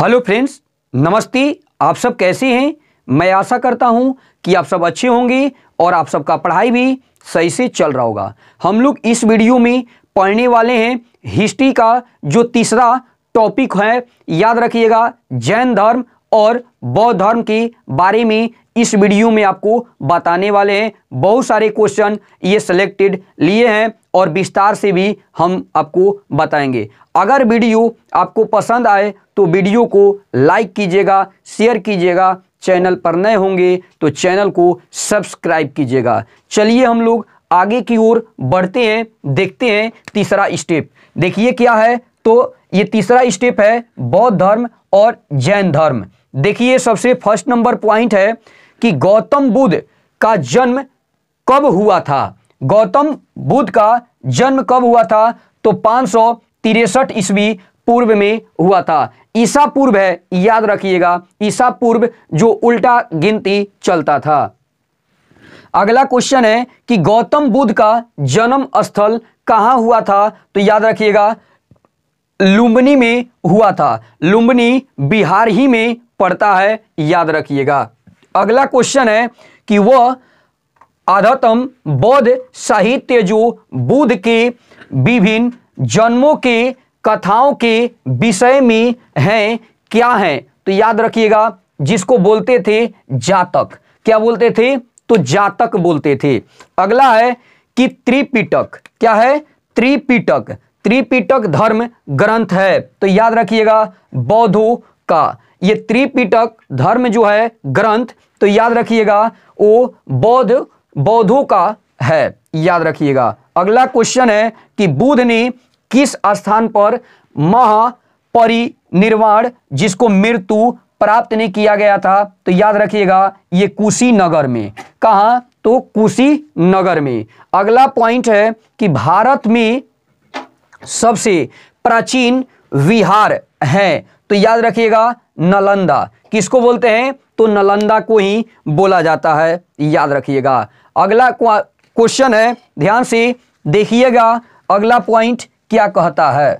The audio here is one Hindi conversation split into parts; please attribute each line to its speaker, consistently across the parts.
Speaker 1: हेलो फ्रेंड्स नमस्ते आप सब कैसे हैं मैं आशा करता हूं कि आप सब अच्छे होंगे और आप सबका पढ़ाई भी सही से चल रहा होगा हम लोग इस वीडियो में पढ़ने वाले हैं हिस्ट्री का जो तीसरा टॉपिक है याद रखिएगा जैन धर्म और बौद्ध धर्म के बारे में इस वीडियो में आपको बताने वाले हैं बहुत सारे क्वेश्चन ये सिलेक्टेड लिए हैं और विस्तार से भी हम आपको बताएंगे अगर वीडियो आपको पसंद आए तो वीडियो को लाइक कीजिएगा शेयर कीजिएगा चैनल पर नए होंगे तो चैनल को सब्सक्राइब कीजिएगा चलिए हम लोग आगे की ओर बढ़ते हैं देखते हैं तीसरा स्टेप देखिए क्या है तो ये तीसरा स्टेप है बौद्ध धर्म और जैन धर्म देखिए सबसे फर्स्ट नंबर पॉइंट है कि गौतम बुद्ध का जन्म कब हुआ था गौतम बुद्ध का जन्म कब हुआ था तो पांच सौ तिरसठ ईस्वी पूर्व में हुआ था ईसा पूर्व है याद रखिएगा ईसा पूर्व जो उल्टा गिनती चलता था अगला क्वेश्चन है कि गौतम बुद्ध का जन्म स्थल कहां हुआ था तो याद रखिएगा लुम्बनी में हुआ था लुम्बनी बिहार ही में पड़ता है याद रखिएगा अगला क्वेश्चन है कि वह आधतम बौद्ध साहित्य जो बुद्ध के विभिन्न जन्मों के कथाओं के विषय में हैं क्या हैं तो याद रखिएगा जिसको बोलते थे जातक क्या बोलते थे तो जातक बोलते थे अगला है कि त्रिपिटक क्या है त्रिपिटक त्रिपिटक धर्म ग्रंथ है तो याद रखिएगा बौद्धों का ये त्रिपिटक धर्म जो है ग्रंथ तो याद रखिएगा वो बौद्ध बौद्धों का है याद रखिएगा अगला क्वेश्चन है कि बुद्ध ने किस स्थान पर महापरिनिर्वाण जिसको मृत्यु प्राप्त नहीं किया गया था तो याद रखिएगा ये कुशीनगर में कहा तो कुशी नगर में अगला पॉइंट है कि भारत में सबसे प्राचीन विहार है तो याद रखिएगा नलंदा किसको बोलते हैं तो नलंदा को ही बोला जाता है याद रखिएगा अगला क्वेश्चन है ध्यान से देखिएगा अगला पॉइंट क्या कहता है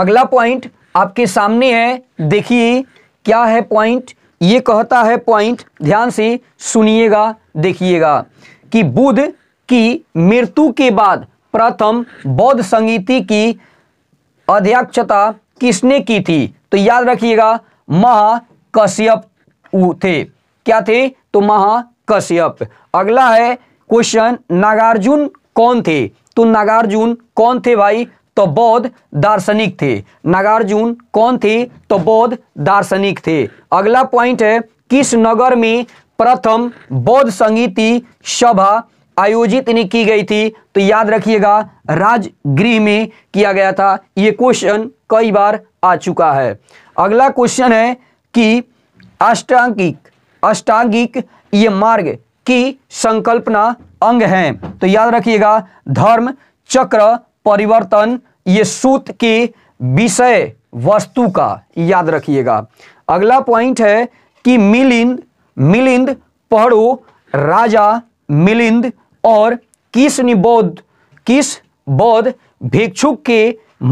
Speaker 1: अगला पॉइंट आपके सामने है देखिए क्या है पॉइंट ये कहता है पॉइंट ध्यान से सुनिएगा देखिएगा कि बुद्ध की मृत्यु के बाद प्रथम बौद्ध संगीति की अध्यक्षता किसने की थी तो याद रखिएगा महाकश्यप थे क्या थे तो महाकश्यप अगला है क्वेश्चन नागार्जुन कौन थे तो नागार्जुन कौन थे भाई तो बौद्ध दार्शनिक थे नागार्जुन कौन थे तो बौद्ध दार्शनिक थे अगला पॉइंट है किस नगर में प्रथम बौद्ध संगीति सभा आयोजित नहीं की गई थी तो याद रखिएगा राजगृह में किया गया था ये क्वेश्चन कई बार आ चुका है अगला क्वेश्चन है कि अष्टांगिक अष्टांगिक ये मार्ग की संकल्पना अंग हैं तो याद रखिएगा धर्म चक्र परिवर्तन ये सूत के विषय वस्तु का याद रखिएगा अगला पॉइंट है कि मिलिंद मिलिंद पढ़ो राजा मिलिंद और किस निबोध किस बौद्ध भिक्षुक के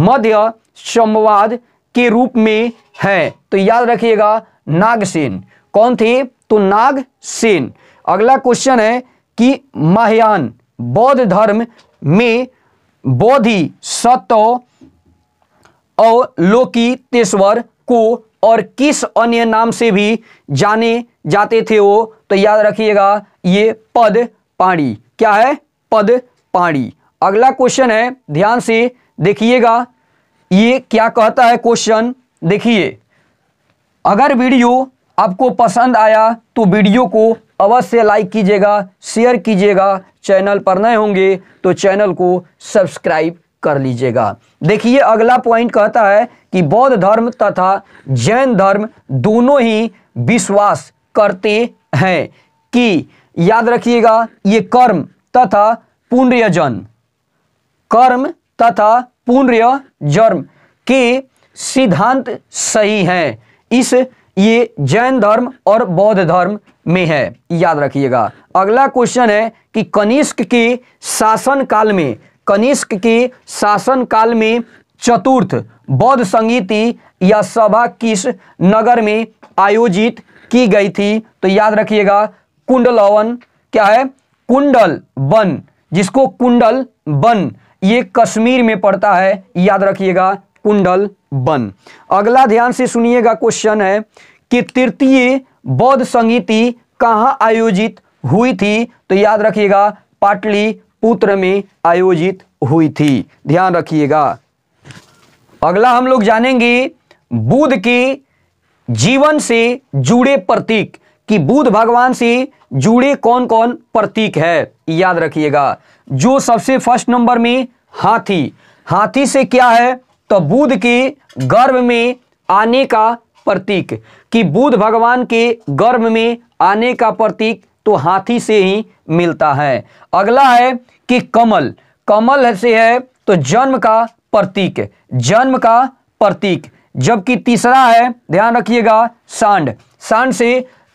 Speaker 1: मध्य संवाद के रूप में है तो याद रखिएगा नागसेन कौन थे तो नागसेन अगला क्वेश्चन है कि महयान बौद्ध धर्म में बोधि सत्व और लोकितेश्वर को और किस अन्य नाम से भी जाने जाते थे वो तो याद रखिएगा ये पद पाणी क्या है पद पाणी अगला क्वेश्चन है ध्यान से देखिएगा ये क्या कहता है क्वेश्चन देखिए अगर वीडियो आपको पसंद आया तो वीडियो को अवश्य लाइक कीजिएगा शेयर कीजिएगा चैनल पर नए होंगे तो चैनल को सब्सक्राइब कर लीजिएगा देखिए अगला पॉइंट कहता है कि बौद्ध धर्म तथा जैन धर्म दोनों ही विश्वास करते हैं कि याद रखिएगा ये कर्म तथा पुण्यजन कर्म तथा पुण्य जन्म के सिद्धांत सही हैं इस ये जैन धर्म और बौद्ध धर्म में है याद रखिएगा अगला क्वेश्चन है कि कनिष्क के शासन काल में कनिष्क के शासन काल में चतुर्थ बौद्ध संगीति या सभा किस नगर में आयोजित की गई थी तो याद रखिएगा कुंडल हवन क्या है कुंडल वन जिसको कुंडल वन ये कश्मीर में पड़ता है याद रखिएगा कुंडल वन अगला ध्यान से सुनिएगा क्वेश्चन है कि तृतीय बौद्ध संगीति कहाँ आयोजित हुई थी तो याद रखिएगा पाटली पुत्र में आयोजित हुई थी ध्यान रखिएगा अगला हम लोग जानेंगे बुद्ध के जीवन से जुड़े प्रतीक कि बुद्ध भगवान से जुड़े कौन कौन प्रतीक है याद रखिएगा जो सबसे फर्स्ट नंबर में हाथी हाथी से क्या है तो बुद्ध के गर्भ में आने का प्रतीक कि बुद्ध भगवान के गर्भ में आने का प्रतीक तो हाथी से ही मिलता है अगला है कि कमल कमल से है तो जन्म का प्रतीक जन्म का प्रतीक जबकि तीसरा है ध्यान रखिएगा सांड सांड से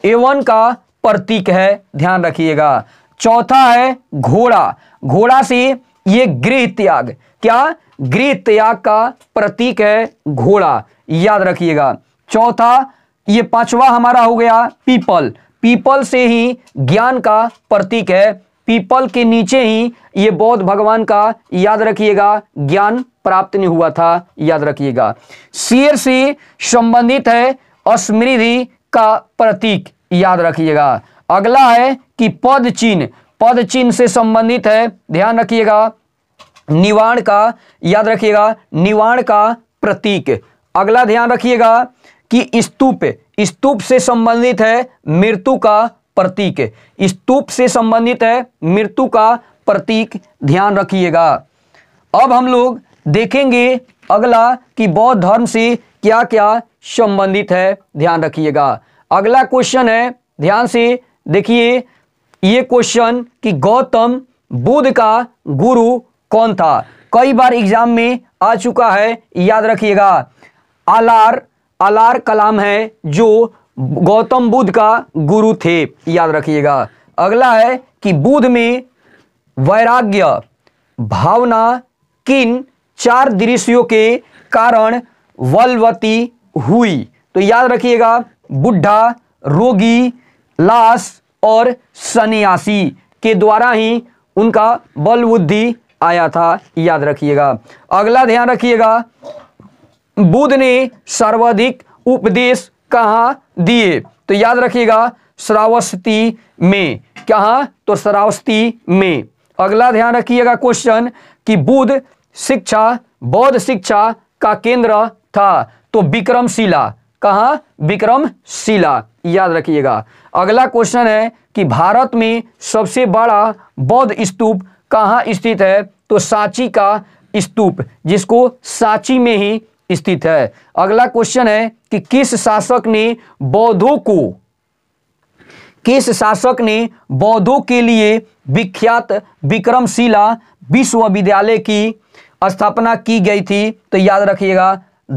Speaker 1: वन का प्रतीक है ध्यान रखिएगा चौथा है घोड़ा घोड़ा से ये गृह त्याग क्या गृह त्याग का प्रतीक है घोड़ा याद रखिएगा चौथा ये पांचवा हमारा हो गया पीपल पीपल से ही ज्ञान का प्रतीक है पीपल के नीचे ही ये बौद्ध भगवान का याद रखिएगा ज्ञान प्राप्त नहीं हुआ था याद रखिएगा शेर से संबंधित है स्मृति का प्रतीक याद रखिएगा अगला है कि पद चिन्ह पद चिन्ह से संबंधित है ध्यान रखिएगा निवाण का याद रखिएगा निवाण का प्रतीक अगला ध्यान रखिएगा कि स्तूप स्तूप से संबंधित है मृत्यु का प्रतीक स्तूप से संबंधित है मृत्यु का प्रतीक ध्यान रखिएगा अब हम लोग देखेंगे अगला कि बौद्ध धर्म से क्या क्या संबंधित है ध्यान रखिएगा अगला क्वेश्चन है ध्यान से देखिए ये क्वेश्चन कि गौतम बुद्ध का गुरु कौन था कई बार एग्जाम में आ चुका है याद रखिएगा आलार आलार कलाम है जो गौतम बुद्ध का गुरु थे याद रखिएगा अगला है कि बुद्ध में वैराग्य भावना किन चार दृश्यों के कारण वलवती हुई तो याद रखिएगा बुढ़ा रोगी लाश और सन्यासी के द्वारा ही उनका बल बुद्धि आया था याद रखिएगा अगला ध्यान रखिएगा बुद्ध ने सर्वाधिक उपदेश कहाँ दिए तो याद रखिएगा श्रावस्ती में कहा तो श्रावस्ती में अगला ध्यान रखिएगा क्वेश्चन कि बुद्ध शिक्षा बौद्ध शिक्षा का केंद्र था तो विक्रमशिला कहा विक्रमशिला याद रखिएगा अगला क्वेश्चन है कि भारत में सबसे बड़ा बौद्ध स्तूप कहाँ स्थित है तो सांची का स्तूप जिसको सांची में ही स्थित है अगला क्वेश्चन है कि किस शासक ने बौद्धों को किस शासक ने बौद्धों के लिए विख्यात विक्रमशिला विश्वविद्यालय की स्थापना की गई थी तो याद रखिएगा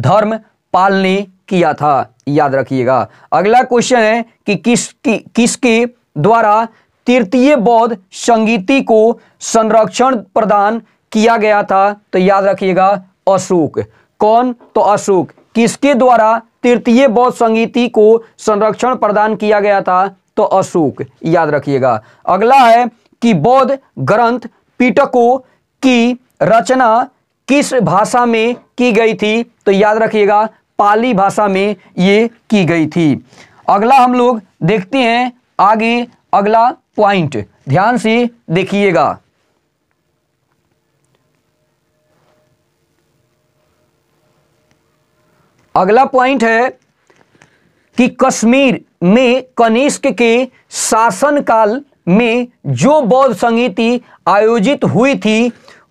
Speaker 1: धर्म पाल ने किया था याद रखिएगा अगला क्वेश्चन है कि किस कि, किसके द्वारा तृतीय बौद्ध संगीति को संरक्षण प्रदान किया गया था तो याद रखिएगा अशोक कौन तो अशोक किसके द्वारा तृतीय बौद्ध संगीति को संरक्षण प्रदान किया गया था तो अशोक याद रखिएगा अगला है कि बौद्ध ग्रंथ पीटकों की रचना किस भाषा में की गई थी तो याद रखिएगा पाली भाषा में ये की गई थी अगला हम लोग देखते हैं आगे अगला पॉइंट ध्यान से देखिएगा अगला पॉइंट है कि कश्मीर में कनिष्क के शासनकाल में जो बौद्ध संगीति आयोजित हुई थी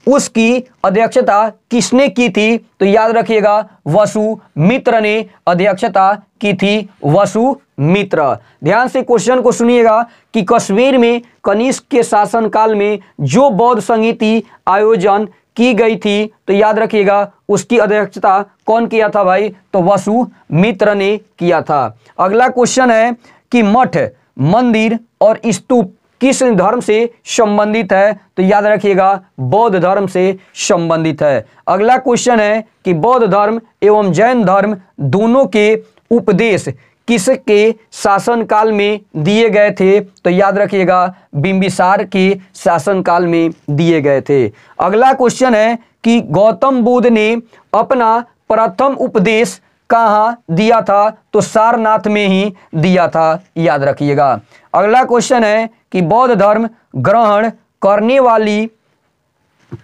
Speaker 1: उसकी अध्यक्षता किसने की थी तो याद रखिएगा वसु मित्र ने अध्यक्षता की थी वसु मित्र ध्यान से क्वेश्चन को सुनिएगा कि कश्मीर में कनिष्क के शासनकाल में जो बौद्ध संगीति आयोजन की गई थी तो याद रखिएगा उसकी अध्यक्षता कौन किया था भाई तो वसु मित्र ने किया था अगला क्वेश्चन है कि मठ मंदिर और स्तूप किस धर्म से संबंधित है तो याद रखिएगा बौद्ध धर्म से संबंधित है अगला क्वेश्चन है कि बौद्ध धर्म एवं जैन धर्म दोनों के उपदेश किसके शासनकाल में दिए गए थे तो याद रखिएगा बिंबिसार के शासनकाल में दिए गए थे अगला क्वेश्चन है कि गौतम बुद्ध ने अपना प्रथम उपदेश कहा दिया था तो सारनाथ में ही दिया था याद रखिएगा अगला क्वेश्चन है कि बौद्ध धर्म ग्रहण करने वाली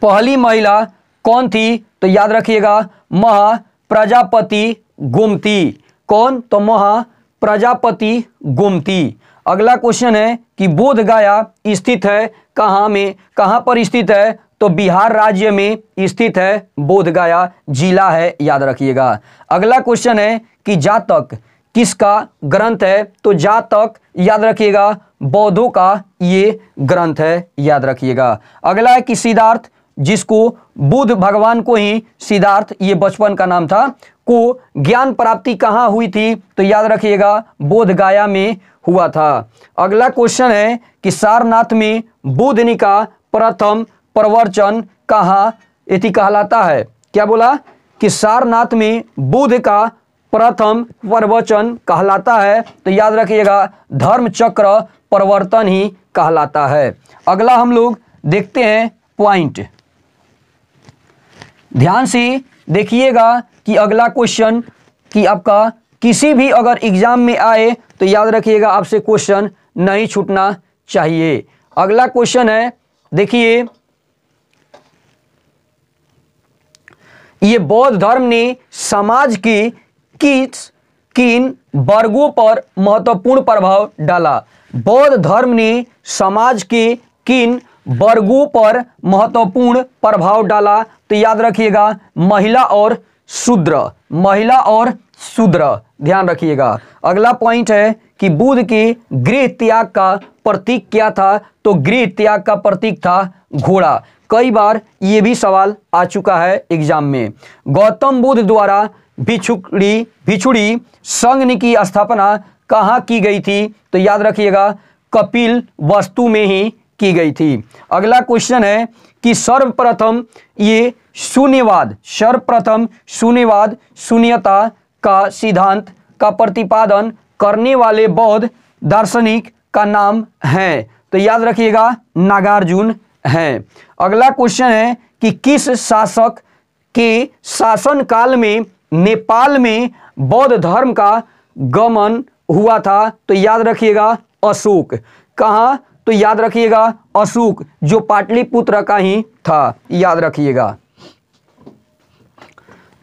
Speaker 1: पहली महिला कौन थी तो याद रखिएगा महा प्रजापति गुमती कौन तो महा प्रजापति गुमती अगला क्वेश्चन है कि बोध गया स्थित है कहाँ में कहाँ पर स्थित है तो बिहार राज्य में स्थित है बोधगया जिला है याद रखिएगा अगला क्वेश्चन है कि जातक किसका ग्रंथ है तो जातक याद रखिएगा बौद्धों का ये ग्रंथ है याद रखिएगा अगला है कि सिद्धार्थ जिसको बुद्ध भगवान को ही सिद्धार्थ ये बचपन का नाम था को ज्ञान प्राप्ति कहाँ हुई थी तो याद रखिएगा बोधगया में हुआ था अगला क्वेश्चन है कि सारनाथ में बुद्ध का प्रथम प्रवचन कहा इति कहलाता है क्या बोला कि सारनाथ में बुद्ध का प्रथम प्रवचन कहलाता है तो याद रखिएगा धर्म चक्र प्रवर्तन ही कहलाता है अगला हम लोग देखते हैं पॉइंट ध्यान से देखिएगा कि अगला क्वेश्चन कि आपका किसी भी अगर एग्जाम में आए तो याद रखिएगा आपसे क्वेश्चन नहीं छूटना चाहिए अगला क्वेश्चन है देखिए ये बौद्ध धर्म ने समाज की किस किन वर्गों पर महत्वपूर्ण प्रभाव डाला बौद्ध धर्म ने समाज के किन वर्गों पर महत्वपूर्ण प्रभाव डाला तो याद रखिएगा महिला और शूद्र महिला और शूद्र ध्यान रखिएगा अगला पॉइंट है कि बुद्ध के गृह त्याग का प्रतीक क्या था तो गृह त्याग का प्रतीक था घोड़ा कई बार ये भी सवाल आ चुका है एग्जाम में गौतम बुद्ध द्वारा भिछुड़ी भिछुड़ी संघ की स्थापना कहाँ की गई थी तो याद रखिएगा कपिल वस्तु में ही की गई थी अगला क्वेश्चन है कि सर्वप्रथम ये शून्यवाद सर्वप्रथम शून्यवाद शून्यता का सिद्धांत का प्रतिपादन करने वाले बौद्ध दार्शनिक का नाम है तो याद रखिएगा नागार्जुन है अगला क्वेश्चन है कि किस शासक के शासनकाल में नेपाल में बौद्ध धर्म का गमन हुआ था तो याद रखिएगा अशोक कहा तो याद रखिएगा अशोक जो पाटलिपुत्र का ही था याद रखिएगा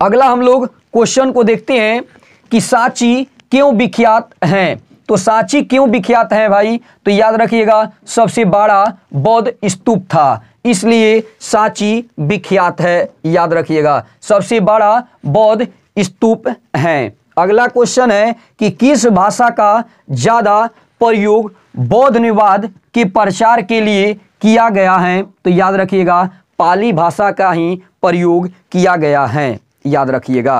Speaker 1: अगला हम लोग क्वेश्चन को देखते हैं कि सांची क्यों विख्यात हैं तो सांची क्यों विख्यात है भाई तो याद रखिएगा सबसे बड़ा बौद्ध स्तूप था इसलिए सांची विख्यात है याद रखिएगा सबसे बड़ा बौद्ध स्तूप है अगला क्वेश्चन है कि किस भाषा का ज़्यादा प्रयोग बौद्ध निवाद के प्रचार के लिए किया गया है तो याद रखिएगा पाली भाषा का ही प्रयोग किया गया है याद रखिएगा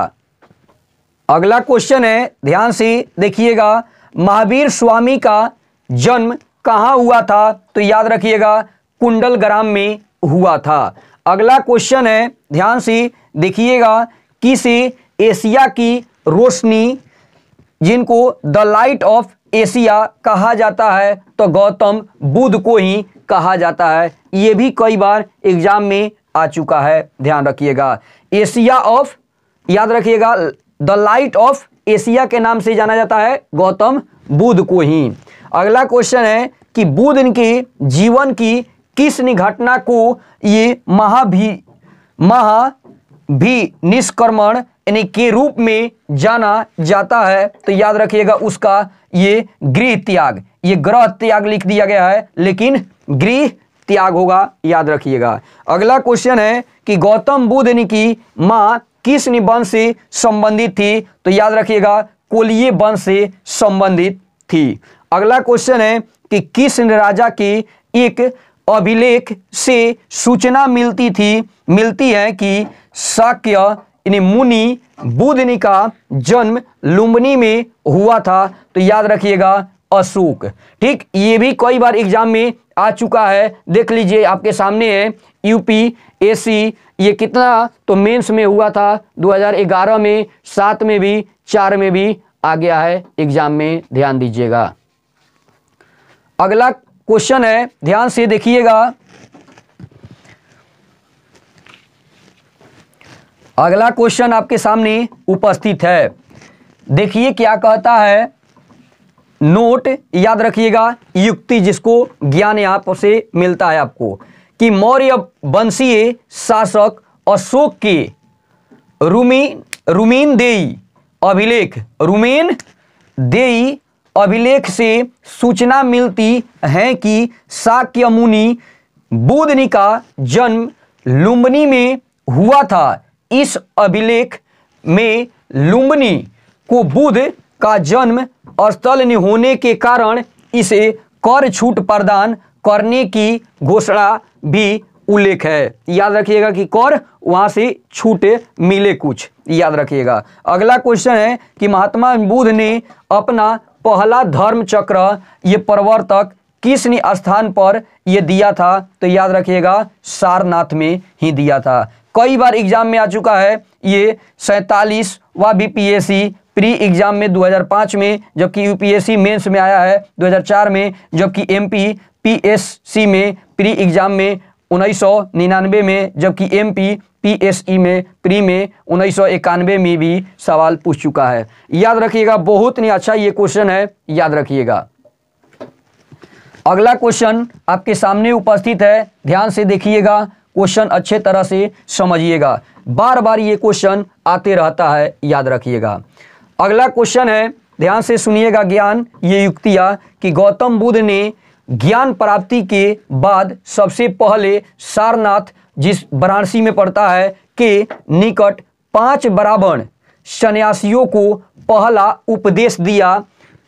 Speaker 1: अगला क्वेश्चन है ध्यान से देखिएगा महावीर स्वामी का जन्म कहाँ हुआ था तो याद रखिएगा कुंडल ग्राम में हुआ था अगला क्वेश्चन है ध्यान से देखिएगा किसी एशिया की रोशनी जिनको द लाइट ऑफ एशिया कहा जाता है तो गौतम बुद्ध को ही कहा जाता है ये भी कई बार एग्जाम में आ चुका है ध्यान रखिएगा एशिया ऑफ याद रखिएगा द लाइट ऑफ एशिया के नाम से जाना जाता है गौतम बुद्ध को ही अगला क्वेश्चन है कि बुद्ध इनके जीवन की किस घटना को ये महाभी महा भी निष्कर्मण यानी के रूप में जाना जाता है तो याद रखिएगा उसका ये गृह त्याग ये ग्रह त्याग लिख दिया गया है लेकिन गृह त्याग होगा याद रखिएगा अगला क्वेश्चन है कि गौतम बुद्ध यानी कि माँ किस निबंध से संबंधित थी तो याद रखिएगा कोलिय वंश से संबंधित थी अगला क्वेश्चन है कि किस राजा की एक अभिलेख से सूचना मिलती थी मिलती है कि शाक्य मुनि बुधनी का जन्म लुम्बनी में हुआ था तो याद रखिएगा अशोक ठीक ये भी कई बार एग्जाम में आ चुका है देख लीजिए आपके सामने है यूपी एसी ये कितना तो मेंस में हुआ था 2011 में सात में भी चार में भी आ गया है एग्जाम में ध्यान दीजिएगा अगला क्वेश्चन है ध्यान से देखिएगा अगला क्वेश्चन आपके सामने उपस्थित है देखिए क्या कहता है नोट याद रखिएगा युक्ति जिसको ज्ञान यहां से मिलता है आपको कि मौर्य वंशीय शासक अशोक के रूमी रूमीन देई अभिलेख रूमेन देई अभिलेख से सूचना मिलती है कि शाक्य मुनि बुदनी का जन्म लुम्बनी में हुआ था इस अभिलेख में लुम्बनी को बुध का जन्म स्थल होने के कारण इसे कर छूट प्रदान करने की घोषणा भी उल्लेख है याद रखिएगा कि कौर वहां से छूटे मिले कुछ याद रखिएगा अगला क्वेश्चन है कि महात्मा बुद्ध ने अपना पहला धर्म चक्र ये प्रवर्तक किस स्थान पर यह दिया था तो याद रखिएगा सारनाथ में ही दिया था कई बार एग्जाम में आ चुका है ये सैतालीस व बीपीएससी प्री एग्जाम में 2005 में जबकि यूपीएससी मेंस में आया है 2004 में जबकि एमपी पीएससी में प्री एग्ज़ाम में उन्नीस सौ निन्यानवे में जबकि M P P S E में प्री में उन्नीस सौ इक्यानवे में भी सवाल पूछ चुका है याद रखिएगा बहुत ही अच्छा ये क्वेश्चन है याद रखिएगा अगला क्वेश्चन आपके सामने उपस्थित है ध्यान से देखिएगा क्वेश्चन अच्छे तरह से समझिएगा बार बार ये क्वेश्चन आते रहता है याद रखिएगा अगला क्वेश्चन है ध्यान से सुनिएगा ज्ञान ये युक्तियाँ कि गौतम बुद्ध ने ज्ञान प्राप्ति के बाद सबसे पहले सारनाथ जिस वाराणसी में पड़ता है के निकट पांच बराबर सन्यासियों को पहला उपदेश दिया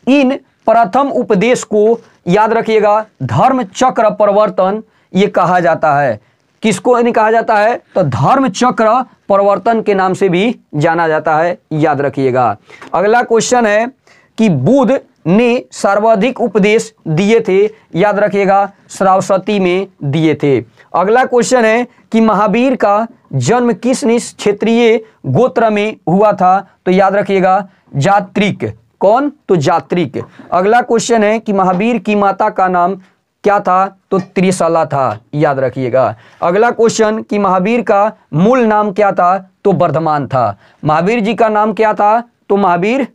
Speaker 1: इन प्रथम उपदेश को याद रखिएगा धर्म चक्र प्रवर्तन ये कहा जाता है किसको यानी कहा जाता है तो धर्म चक्र प्रवर्तन के नाम से भी जाना जाता है याद रखिएगा अगला क्वेश्चन है कि बुद्ध ने सर्वाधिक उपदेश दिए थे याद रखिएगा श्रावसती में दिए थे अगला क्वेश्चन है कि महावीर का जन्म किस क्षेत्रीय गोत्र में हुआ था तो याद रखिएगा जात्रिक कौन तो जात्रिक अगला क्वेश्चन है कि महावीर की माता का नाम क्या था तो त्रिशला था याद रखिएगा अगला क्वेश्चन कि महावीर का मूल नाम क्या था तो वर्धमान था महावीर जी का नाम क्या था तो महावीर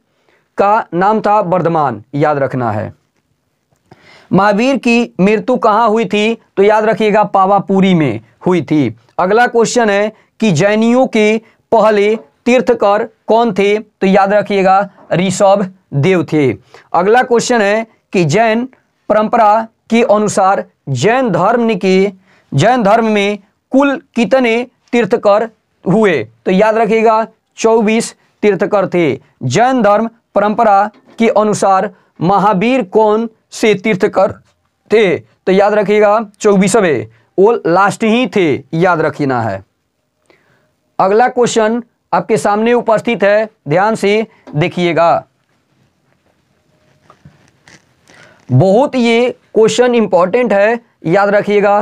Speaker 1: का नाम था वर्धमान याद रखना है महावीर की मृत्यु कहाँ हुई थी तो याद रखिएगा पावापुरी में हुई थी अगला क्वेश्चन है कि जैनियों के पहले तीर्थकर कौन थे तो याद रखिएगा ऋषभ देव थे अगला क्वेश्चन है कि जैन परंपरा के अनुसार जैन धर्म के जैन धर्म में कुल कितने तीर्थकर हुए तो याद रखिएगा चौबीस तीर्थकर थे जैन धर्म परंपरा के अनुसार महावीर कौन से तीर्थकर थे तो याद रखिएगा चौबीसवे वो लास्ट ही थे याद रखना है अगला क्वेश्चन आपके सामने उपस्थित है ध्यान से देखिएगा बहुत ये क्वेश्चन इंपॉर्टेंट है याद रखिएगा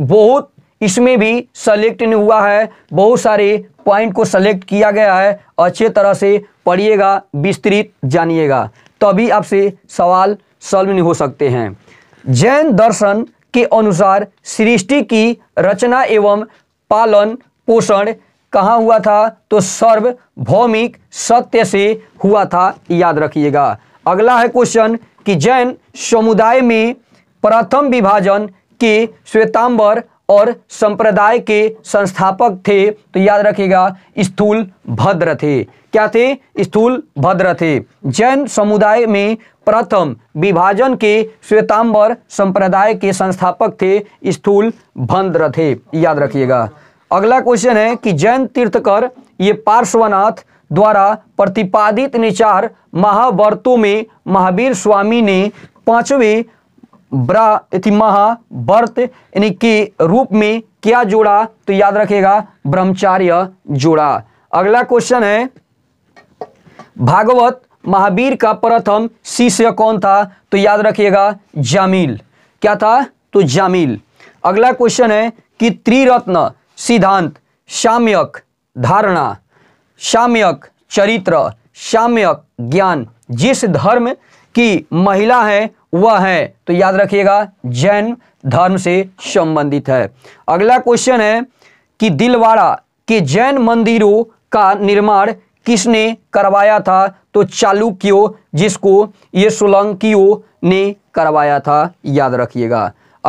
Speaker 1: बहुत इसमें भी सेलेक्ट नहीं हुआ है बहुत सारे पॉइंट को सेलेक्ट किया गया है अच्छे तरह से पढ़िएगा विस्तृत जानिएगा तभी आपसे सवाल सॉल्व नहीं हो सकते हैं जैन दर्शन के अनुसार सृष्टि की रचना एवं पालन पोषण कहाँ हुआ था तो सर्व भौमिक सत्य से हुआ था याद रखिएगा अगला है क्वेश्चन कि जैन समुदाय में प्रथम विभाजन के श्वेतांबर और संप्रदाय के संस्थापक थे तो याद रखिएगा स्थूल भद्र थे क्या थे स्थूल भद्र थे जैन समुदाय में प्रथम विभाजन के श्वेतांबर संप्रदाय के संस्थापक थे स्थूल भद्र थे याद रखिएगा अगला क्वेश्चन है कि जैन तीर्थकर ये पार्श्वनाथ द्वारा प्रतिपादित निचार महावर्तों में महावीर स्वामी ने पांचवें ब्रा इतिमाह यानी के रूप में क्या जोड़ा तो याद रखेगा ब्रह्मचार्य जोड़ा अगला क्वेश्चन है भागवत महावीर का प्रथम शिष्य कौन था तो याद रखिएगा जामिल क्या था तो जामिल अगला क्वेश्चन है कि त्रिरत्न सिद्धांत साम्यक धारणा साम्यक चरित्र साम्यक ज्ञान जिस धर्म की महिला है वह है तो याद रखिएगा जैन धर्म से संबंधित है अगला क्वेश्चन है कि दिलवाड़ा के जैन मंदिरों का निर्माण किसने करवाया था तो चालुक्यो जिसको ये सोलंकियों ने करवाया था याद रखिएगा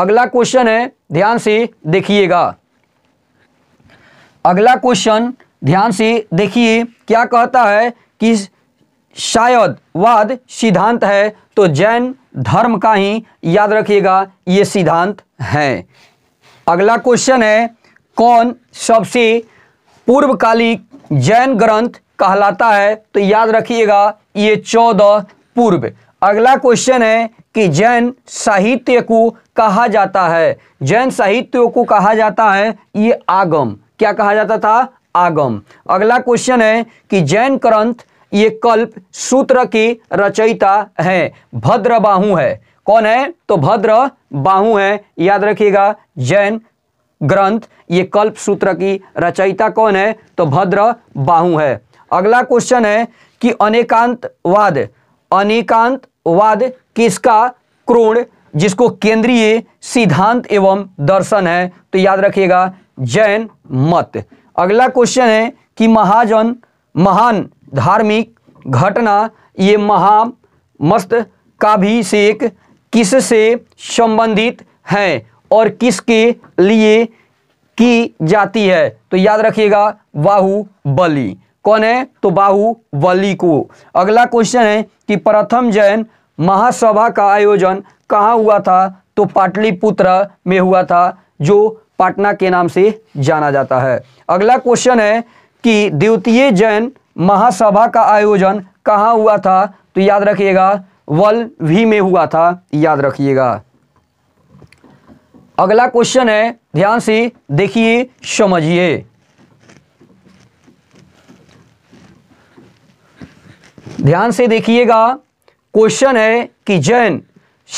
Speaker 1: अगला क्वेश्चन है ध्यान से देखिएगा अगला क्वेश्चन ध्यान से देखिए क्या कहता है कि शायद वाद सिद्धांत है तो जैन धर्म का ही याद रखिएगा ये सिद्धांत है अगला क्वेश्चन है कौन सबसे पूर्वकालिक जैन ग्रंथ कहलाता है तो याद रखिएगा ये चौदह पूर्व अगला क्वेश्चन है कि जैन साहित्य को कहा जाता है जैन साहित्य को कहा जाता है ये आगम क्या कहा जाता था आगम अगला क्वेश्चन है कि जैन ग्रंथ ये कल्प सूत्र की रचयिता है भद्र बाहु है कौन है तो भद्र बाहु है याद रखिएगा जैन ग्रंथ ये कल्प सूत्र की रचयिता कौन है तो भद्र बाहु है अगला क्वेश्चन है कि अनेकांतवाद अनेकांतवाद किसका क्रोण जिसको केंद्रीय सिद्धांत एवं दर्शन है तो याद रखिएगा जैन मत अगला क्वेश्चन है कि महाजन महान धार्मिक घटना ये महामस्त काभिषेक से संबंधित हैं और किसके लिए की जाती है तो याद रखिएगा बाहुबली कौन है तो बाहुबली को अगला क्वेश्चन है कि प्रथम जैन महासभा का आयोजन कहाँ हुआ था तो पाटलिपुत्र में हुआ था जो पाटना के नाम से जाना जाता है अगला क्वेश्चन है कि द्वितीय जैन महासभा का आयोजन कहाँ हुआ था तो याद रखिएगा वल भी में हुआ था याद रखिएगा अगला क्वेश्चन है ध्यान से देखिए समझिए ध्यान से देखिएगा क्वेश्चन है कि जैन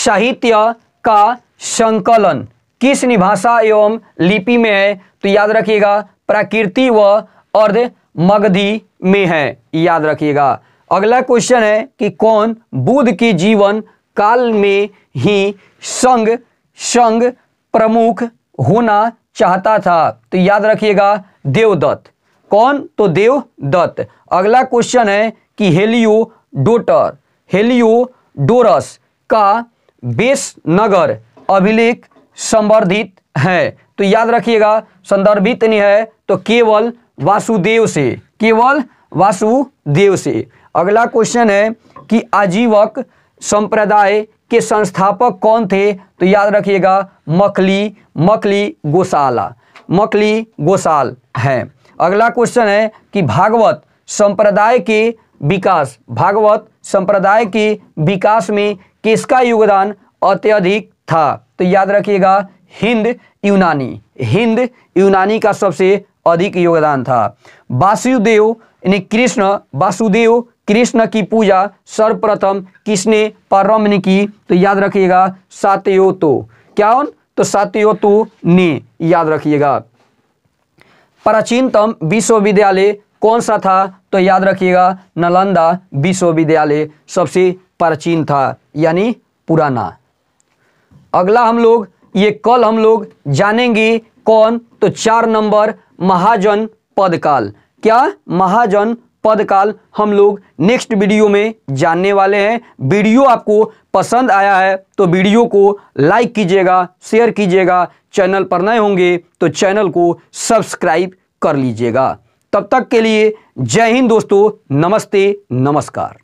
Speaker 1: साहित्य का संकलन किस निभाषा एवं लिपि में है तो याद रखिएगा प्राकृति व अर्ध मगधी में है याद रखिएगा अगला क्वेश्चन है कि कौन बुद्ध के जीवन काल में ही संघ संघ प्रमुख होना चाहता था तो याद रखिएगा देवदत्त कौन तो देवदत्त अगला क्वेश्चन है कि हेलियो डोटर हेलियो डोरस का बेस नगर अभिलेख संवर्धित है तो याद रखिएगा संदर्भित नहीं है तो केवल वासुदेव से केवल वासुदेव से अगला क्वेश्चन है कि आजीवक संप्रदाय के संस्थापक कौन थे तो याद रखिएगा मखली मखली गोशाला मखली गोशाल है अगला क्वेश्चन है कि भागवत संप्रदाय के विकास भागवत संप्रदाय के विकास में किसका योगदान अत्यधिक था तो याद रखिएगा हिंद यूनानी हिंद यूनानी का सबसे अधिक योगदान था वासुदेव यानी कृष्ण वासुदेव कृष्ण की पूजा सर्वप्रथम किसने परम ने की तो याद रखिएगा तो क्या उन तो तो ने याद रखिएगा प्राचीनतम विश्वविद्यालय कौन सा था तो याद रखिएगा नालंदा विश्वविद्यालय सबसे प्राचीन था यानी पुराना अगला हम लोग ये कल हम लोग जानेंगे कौन तो चार नंबर महाजन पदकाल क्या महाजन पदकाल हम लोग नेक्स्ट वीडियो में जानने वाले हैं वीडियो आपको पसंद आया है तो वीडियो को लाइक कीजिएगा शेयर कीजिएगा चैनल पर नए होंगे तो चैनल को सब्सक्राइब कर लीजिएगा तब तक के लिए जय हिंद दोस्तों नमस्ते नमस्कार